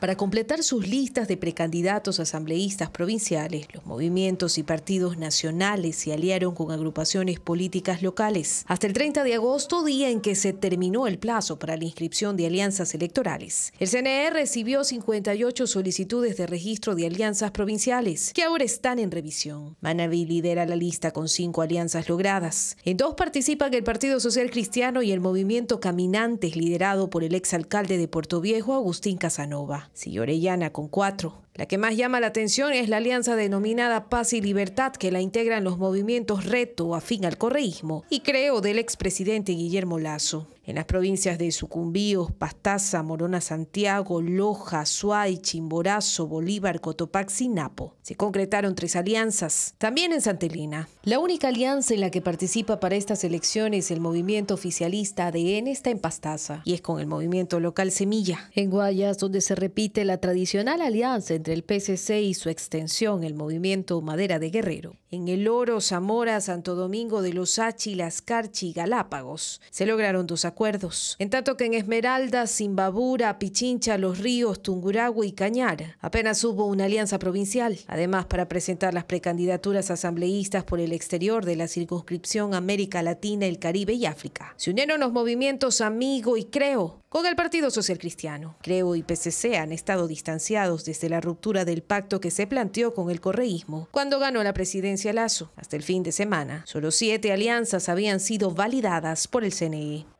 Para completar sus listas de precandidatos asambleístas provinciales, los movimientos y partidos nacionales se aliaron con agrupaciones políticas locales. Hasta el 30 de agosto, día en que se terminó el plazo para la inscripción de alianzas electorales, el CNE recibió 58 solicitudes de registro de alianzas provinciales, que ahora están en revisión. Manaví lidera la lista con cinco alianzas logradas. En dos participan el Partido Social Cristiano y el movimiento Caminantes, liderado por el exalcalde de Puerto Viejo, Agustín Casanova sigue Orellana con cuatro, la que más llama la atención es la alianza denominada Paz y Libertad que la integran los movimientos Reto, afín al correísmo, y creo del expresidente Guillermo Lazo. En las provincias de Sucumbíos, Pastaza, Morona Santiago, Loja, Suay, Chimborazo, Bolívar, Cotopaxi, Napo. Se concretaron tres alianzas, también en Santelina. La única alianza en la que participa para estas elecciones el movimiento oficialista ADN está en Pastaza, y es con el movimiento local Semilla. En Guayas, donde se repite la tradicional alianza entre el PCC y su extensión, el movimiento Madera de Guerrero. En El Oro, Zamora, Santo Domingo de los Las Carchi y Galápagos se lograron dos acuerdos. En tanto que en Esmeralda, Zimbabura, Pichincha, Los Ríos, Tungurahua y Cañar apenas hubo una alianza provincial. Además, para presentar las precandidaturas asambleístas por el exterior de la circunscripción América Latina, el Caribe y África. Se unieron los movimientos Amigo y Creo, con el Partido Social Cristiano. Creo y PCC han estado distanciados desde la ruptura del pacto que se planteó con el correísmo cuando ganó la presidencia Lazo. Hasta el fin de semana, solo siete alianzas habían sido validadas por el CNE.